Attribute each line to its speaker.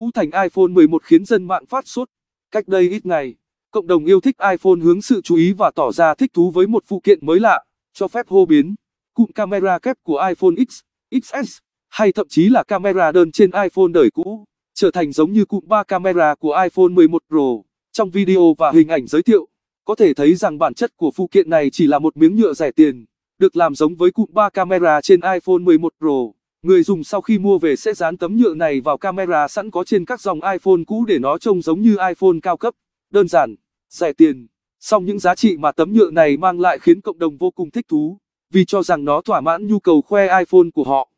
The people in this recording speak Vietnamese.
Speaker 1: Hũ thành iPhone 11 khiến dân mạng phát sốt. Cách đây ít ngày, cộng đồng yêu thích iPhone hướng sự chú ý và tỏ ra thích thú với một phụ kiện mới lạ, cho phép hô biến, cụm camera kép của iPhone X, XS, hay thậm chí là camera đơn trên iPhone đời cũ, trở thành giống như cụm 3 camera của iPhone 11 Pro. Trong video và hình ảnh giới thiệu, có thể thấy rằng bản chất của phụ kiện này chỉ là một miếng nhựa rẻ tiền, được làm giống với cụm 3 camera trên iPhone 11 Pro. Người dùng sau khi mua về sẽ dán tấm nhựa này vào camera sẵn có trên các dòng iPhone cũ để nó trông giống như iPhone cao cấp, đơn giản, rẻ tiền. Song những giá trị mà tấm nhựa này mang lại khiến cộng đồng vô cùng thích thú, vì cho rằng nó thỏa mãn nhu cầu khoe iPhone của họ.